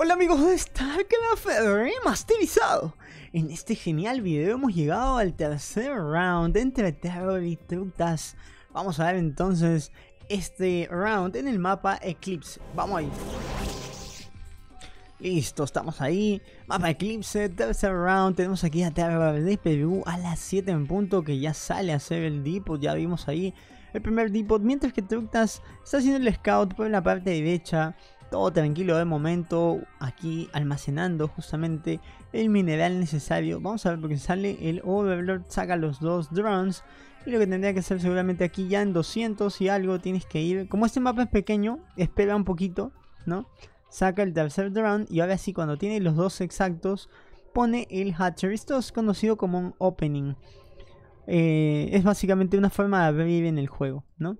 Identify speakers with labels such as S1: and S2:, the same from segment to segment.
S1: Hola amigos de StarCraft masterizado En este genial video hemos llegado al tercer round entre Terror y Tructas Vamos a ver entonces este round en el mapa Eclipse Vamos ahí Listo, estamos ahí Mapa Eclipse, tercer round Tenemos aquí a Terror de Perú a las 7 en punto Que ya sale a hacer el depot, ya vimos ahí el primer depot Mientras que Tructas está haciendo el scout por la parte derecha todo tranquilo de momento, aquí almacenando justamente el mineral necesario. Vamos a ver porque sale el Overlord, saca los dos drones. Y lo que tendría que hacer seguramente aquí ya en 200 y algo tienes que ir. Como este mapa es pequeño, espera un poquito, ¿no? Saca el tercer drone y ahora sí cuando tiene los dos exactos, pone el Hatcher. Esto es conocido como un opening. Eh, es básicamente una forma de abrir en el juego, ¿no?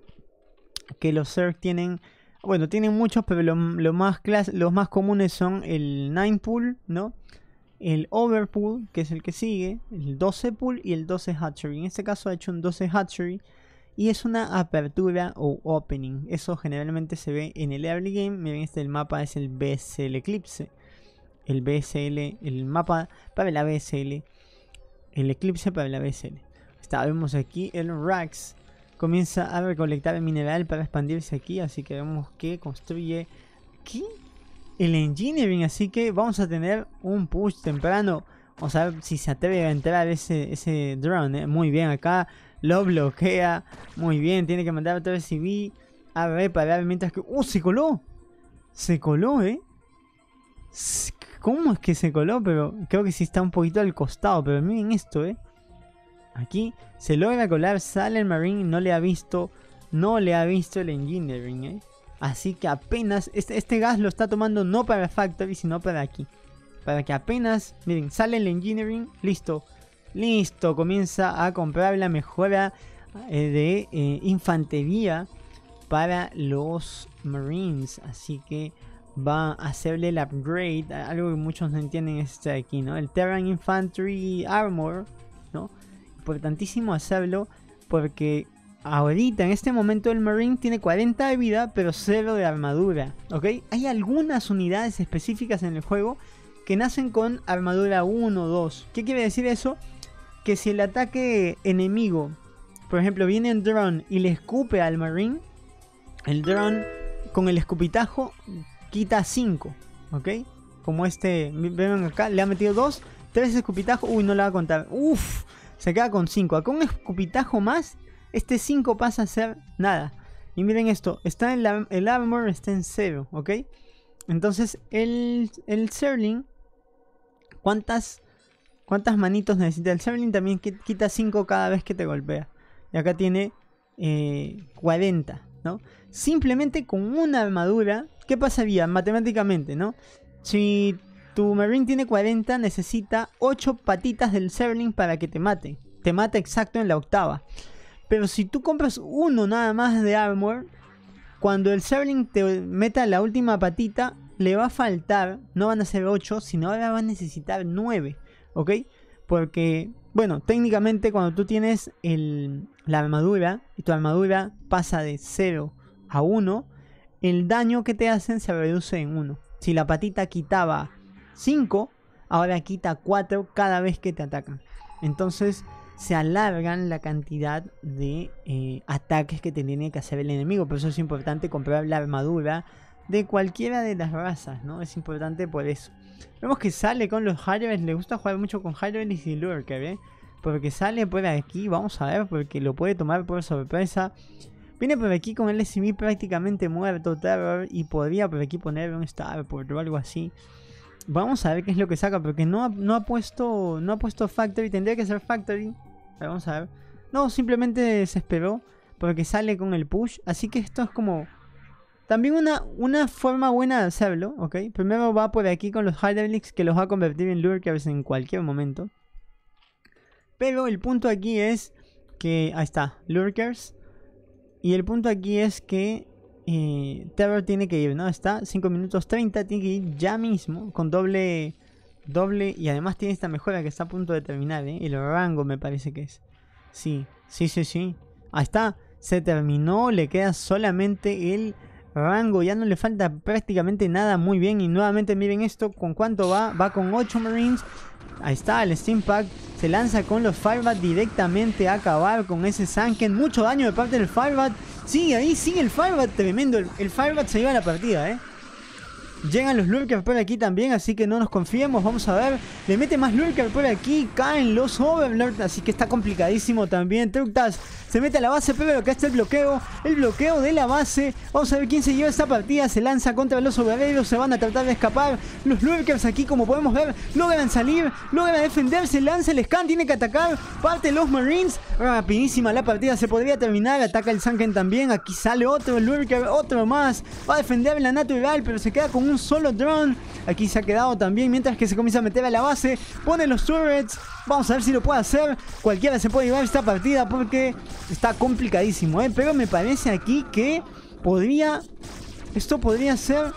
S1: Que los Zerg tienen bueno, tienen muchos, pero lo, más los más comunes son el 9 pool, ¿no? El pool que es el que sigue, el 12 pool y el 12 hatchery. En este caso ha hecho un 12 hatchery y es una apertura o opening. Eso generalmente se ve en el early game. Miren, este el mapa es el BSL Eclipse. El BSL, el mapa para la BSL. El Eclipse para la BSL. Está, vemos aquí el Rax comienza a recolectar mineral para expandirse aquí, así que vemos que construye aquí el engineering, así que vamos a tener un push temprano. Vamos a ver si se atreve a entrar ese, ese drone. ¿eh? Muy bien, acá lo bloquea. Muy bien, tiene que mandar otra vez CV a reparar mientras que... uh se coló! Se coló, ¿eh? ¿Cómo es que se coló? Pero creo que sí está un poquito al costado. Pero miren esto, ¿eh? Aquí se logra colar sale el Marine, no le ha visto, no le ha visto el Engineering, ¿eh? Así que apenas, este, este, gas lo está tomando no para Factory, sino para aquí. Para que apenas, miren, sale el Engineering, listo. Listo, comienza a comprar la mejora eh, de eh, infantería para los Marines. Así que va a hacerle el upgrade, algo que muchos no entienden es este de aquí, ¿no? El Terran Infantry Armor, ¿no? importantísimo hacerlo porque ahorita, en este momento, el Marine tiene 40 de vida, pero 0 de armadura, ¿ok? Hay algunas unidades específicas en el juego que nacen con armadura 1 o 2. ¿Qué quiere decir eso? Que si el ataque enemigo, por ejemplo, viene un drone y le escupe al Marine, el drone con el escupitajo quita 5, ¿ok? Como este, ven acá, le ha metido 2, 3 escupitajos, uy, no la va a contar, uff, se queda con 5. Con un escupitajo más, este 5 pasa a ser nada. Y miren esto, está en el armor está en 0, ¿ok? Entonces el, el Serling, ¿cuántas, ¿cuántas manitos necesita? El Serling también quita 5 cada vez que te golpea. Y acá tiene eh, 40, ¿no? Simplemente con una armadura, ¿qué pasaría matemáticamente, no? Si tu Marine tiene 40, necesita 8 patitas del Serling para que te mate. Te mata exacto en la octava. Pero si tú compras uno nada más de armor, cuando el Serling te meta la última patita, le va a faltar, no van a ser 8, sino ahora va a necesitar 9, ¿ok? Porque, bueno, técnicamente cuando tú tienes el, la armadura y tu armadura pasa de 0 a 1, el daño que te hacen se reduce en 1. Si la patita quitaba 5, ahora quita 4 cada vez que te atacan. Entonces se alargan la cantidad de eh, ataques que te tiene que hacer el enemigo. Por eso es importante comprar la armadura de cualquiera de las razas, ¿no? Es importante por eso. Vemos que sale con los Hyrule. le gusta jugar mucho con Hyrule y Lurker, ¿eh? Porque sale por aquí, vamos a ver, porque lo puede tomar por sorpresa. Viene por aquí con el SMI prácticamente muerto, Terror, y podría por aquí poner un Starport o algo así vamos a ver qué es lo que saca, porque no ha, no ha puesto no ha puesto Factory, tendría que ser Factory. vamos a ver. No, simplemente se esperó porque sale con el push, así que esto es como también una, una forma buena de hacerlo, ¿ok? Primero va por aquí con los Hydraulics que los va a convertir en Lurkers en cualquier momento. Pero el punto aquí es que... Ahí está, Lurkers. Y el punto aquí es que y Terror tiene que ir, ¿no? Está 5 minutos 30, tiene que ir ya mismo con doble... Doble y además tiene esta mejora que está a punto de terminar, ¿eh? El rango me parece que es. Sí, sí, sí, sí. Ahí está, se terminó, le queda solamente el rango, ya no le falta prácticamente nada, muy bien. Y nuevamente miren esto, ¿con cuánto va? Va con 8 Marines. Ahí está, el Steam Pack se lanza con los Firebat directamente a acabar con ese Sanken. Mucho daño de parte del Firebat. Sí, ahí sigue el Firebat tremendo. El, el Firebat se a la partida, ¿eh? Llegan los lurkers por aquí también, así que no nos confiemos, vamos a ver. Le mete más lurker por aquí, caen los overlords, así que está complicadísimo también. Tructas se mete a la base, pero acá está el bloqueo, el bloqueo de la base. Vamos a ver quién se lleva esta partida, se lanza contra los overlords, se van a tratar de escapar. Los lurkers aquí, como podemos ver, logran salir, logran defenderse, lanza el scan, tiene que atacar, parte los marines. Rapidísima la partida, se podría terminar, ataca el Sanken también, aquí sale otro lurker, otro más. Va a defender la natural, pero se queda con un solo drone. Aquí se ha quedado también mientras que se comienza a meter a la base. Pone los turrets. Vamos a ver si lo puede hacer. Cualquiera se puede llevar esta partida porque está complicadísimo. ¿eh? Pero me parece aquí que podría... Esto podría ser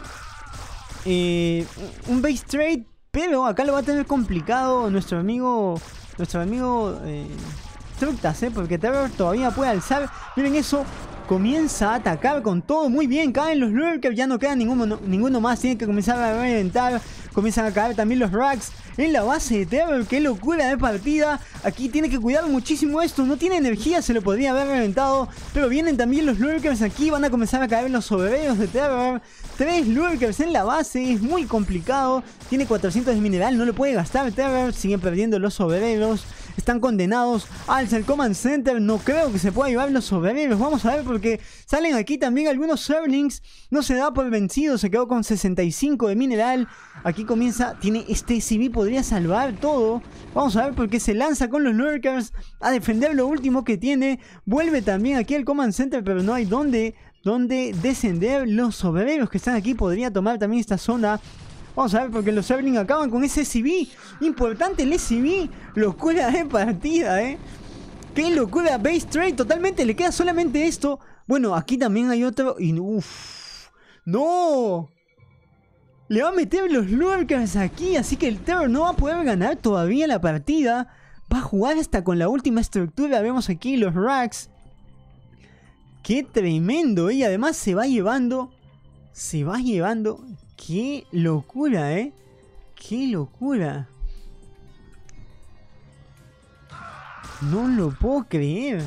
S1: eh, un base trade. Pero acá lo va a tener complicado nuestro amigo... Nuestro amigo... Eh, tructas, ¿eh? Porque Terror todavía puede alzar. Miren eso. Comienza a atacar con todo. Muy bien, caen los lurkers. Ya no queda ninguno, ninguno más. Tienen que comenzar a reventar. Comienzan a caer también los racks en la base de Terror. Qué locura de partida. Aquí tiene que cuidar muchísimo esto. No tiene energía, se lo podría haber reventado. Pero vienen también los lurkers aquí. Van a comenzar a caer los obreros de Terror. Tres lurkers en la base. Es muy complicado. Tiene 400 de mineral. No lo puede gastar Terror. Siguen perdiendo los obreros están condenados al Command Center. No creo que se pueda llevar los soberbios. Vamos a ver porque salen aquí también algunos Serlings. No se da por vencido, se quedó con 65 de mineral. Aquí comienza, tiene este CB, podría salvar todo. Vamos a ver porque se lanza con los Lurkers a defender lo último que tiene. Vuelve también aquí al Command Center, pero no hay dónde donde descender los obreros que están aquí. Podría tomar también esta zona Vamos a ver, porque los Zeppelin acaban con ese CB Importante el SCV. Locura de partida, ¿eh? ¡Qué locura! Base Trade, totalmente. Le queda solamente esto. Bueno, aquí también hay otro. Y ¡No! Le va a meter los lurkers aquí. Así que el Terror no va a poder ganar todavía la partida. Va a jugar hasta con la última estructura. Vemos aquí los racks. ¡Qué tremendo! ¿eh? Y además se va llevando. Se va llevando Qué locura, ¿eh? Qué locura. No lo puedo creer.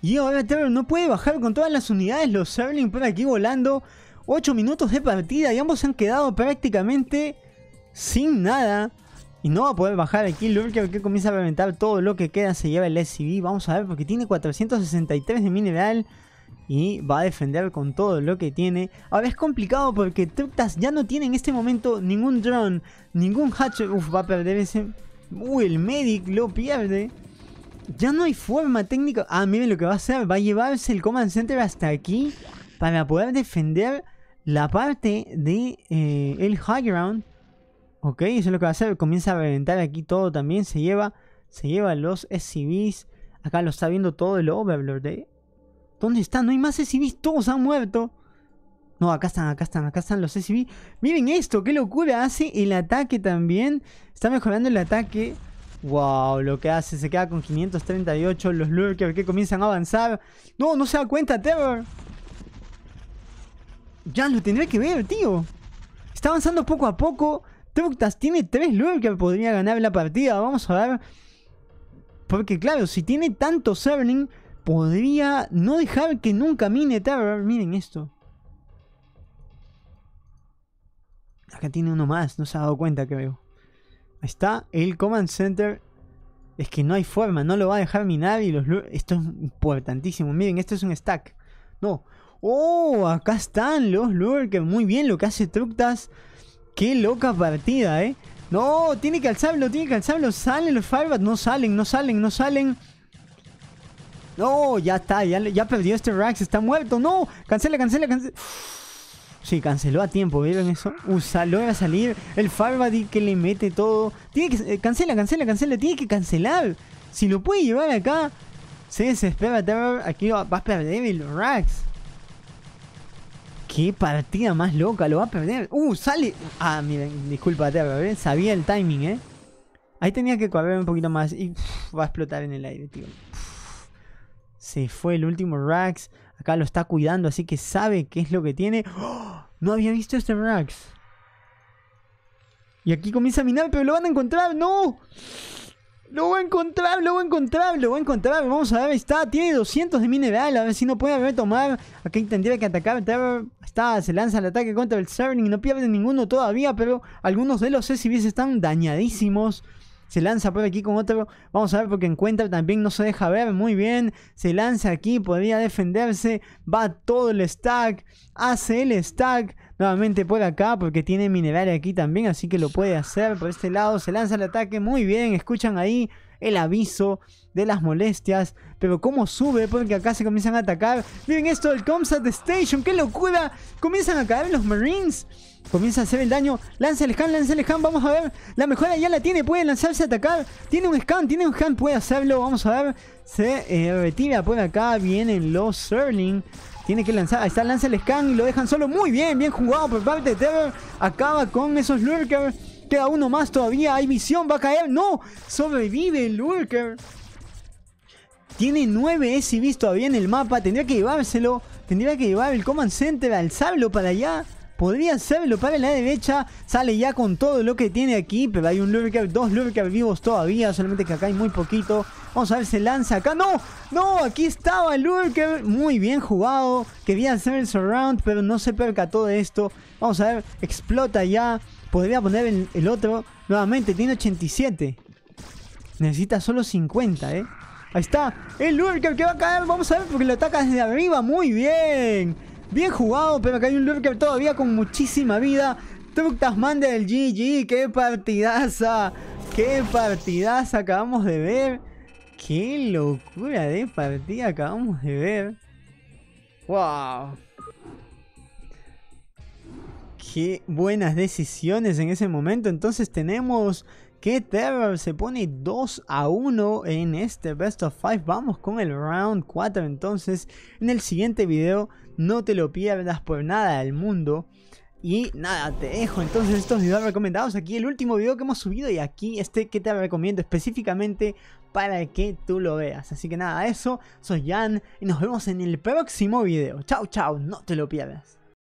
S1: Y ahora Trevor no puede bajar con todas las unidades. Los Serling por aquí volando. 8 minutos de partida y ambos se han quedado prácticamente sin nada. Y no va a poder bajar aquí. Lurker que comienza a reventar todo lo que queda. Se lleva el SCV. Vamos a ver porque tiene 463 de mineral y va a defender con todo lo que tiene. Ahora es complicado porque Tructas ya no tiene en este momento ningún drone, ningún hatcher. Uf, va a perder ese... Uy, el medic lo pierde. Ya no hay forma técnica. Ah, miren lo que va a hacer. Va a llevarse el Command Center hasta aquí para poder defender la parte de eh, el high ground. Ok, eso es lo que va a hacer. Comienza a reventar aquí todo también. Se lleva, se lleva los SCVs. Acá lo está viendo todo el Overlord eh. ¿Dónde están? No hay más SCVs, todos han muerto. No, acá están, acá están, acá están los SCBs. Miren esto, qué locura. Hace el ataque también. Está mejorando el ataque. Wow, lo que hace, se queda con 538. Los lurkers que comienzan a avanzar. No, no se da cuenta, Terror. Ya lo tendré que ver, tío. Está avanzando poco a poco. Tructas tiene 3 lurkers, podría ganar la partida. Vamos a ver. Porque claro, si tiene tanto Serling podría no dejar que nunca mine Terror. Miren esto. Acá tiene uno más, no se ha dado cuenta, creo. Ahí está, el Command Center. Es que no hay forma, no lo va a dejar minar. Y los esto es importantísimo. Miren, esto es un stack. No. ¡Oh! Acá están los lurkers. Muy bien lo que hace Tructas. ¡Qué loca partida, eh! No, tiene que alzarlo, tiene que alzarlo. Salen los Firebat. No salen, no salen, no salen. No, ya está, ya, ya perdió este Rax, está muerto. No, cancela, cancela, cancela. Sí, canceló a tiempo, ¿vieron eso? Usa, a salir. El Farbadi que le mete todo. Tiene que. cancela, eh, cancela, cancela. Tiene que cancelar. Si lo puede llevar acá. Se desespera Terror. Aquí va, a perder el Rax. Qué partida más loca. Lo va a perder. Uh, sale. Ah, miren, disculpa, Terror. ¿eh? Sabía el timing, ¿eh? Ahí tenía que correr un poquito más. Y va a explotar en el aire, tío se fue el último Rax. Acá lo está cuidando, así que sabe qué es lo que tiene. ¡Oh! No había visto este Rax. Y aquí comienza a minar, pero lo van a encontrar. ¡No! Lo voy a encontrar, lo voy a encontrar, lo voy a encontrar. Vamos a ver, está, tiene 200 de mineral. A ver si no puede haber tomar. Aquí tendría que atacar. Está, se lanza el ataque contra el y No pierde ninguno todavía, pero algunos de los SCBs están dañadísimos se lanza por aquí con otro, vamos a ver porque encuentra también, no se deja ver, muy bien, se lanza aquí, podría defenderse, va todo el stack, hace el stack, nuevamente por acá porque tiene mineral aquí también, así que lo puede hacer por este lado, se lanza el ataque, muy bien, escuchan ahí el aviso de las molestias. Pero cómo sube, porque acá se comienzan a atacar. Miren esto, el Comsat Station, qué locura. Comienzan a caer los Marines. Comienza a hacer el daño. Lanza el scan, lanza el scan. Vamos a ver. La mejora ya la tiene. Puede lanzarse a atacar. Tiene un scan, tiene un scan. Puede hacerlo. Vamos a ver. Se eh, retira por acá. Vienen los Serling. Tiene que lanzar. Ahí está, lanza el scan y lo dejan solo. Muy bien, bien jugado por parte de Terror. Acaba con esos Lurkers. Queda uno más todavía. Hay visión. Va a caer. ¡No! Sobrevive el Lurker. Tiene 9 SCVs todavía en el mapa. Tendría que llevárselo. Tendría que llevar el Command Center Alzarlo para allá. Podría hacerlo para la derecha. Sale ya con todo lo que tiene aquí. Pero hay un Lurker, dos Lurker vivos todavía. Solamente que acá hay muy poquito. Vamos a ver, se lanza acá. ¡No! ¡No! Aquí estaba el Lurker. Muy bien jugado. Quería hacer el surround, pero no se perca todo esto. Vamos a ver, explota ya. Podría poner el, otro nuevamente. Tiene 87. Necesita solo 50, ¿eh? Ahí está. El Lurker que va a caer. Vamos a ver porque lo ataca desde arriba. Muy bien. Bien jugado, pero que hay un Lurker todavía con muchísima vida. Truc Tasman del GG. ¡Qué partidaza! ¡Qué partidaza acabamos de ver! ¡Qué locura de partida acabamos de ver! ¡Wow! Qué buenas decisiones en ese momento. Entonces tenemos que Terror se pone 2 a 1 en este Best of 5. Vamos con el round 4 entonces. En el siguiente video no te lo pierdas por nada del mundo. Y nada, te dejo entonces estos videos recomendados aquí, el último video que hemos subido y aquí este que te recomiendo específicamente para que tú lo veas. Así que nada, eso, soy Jan y nos vemos en el próximo video. Chao, chao, no te lo pierdas.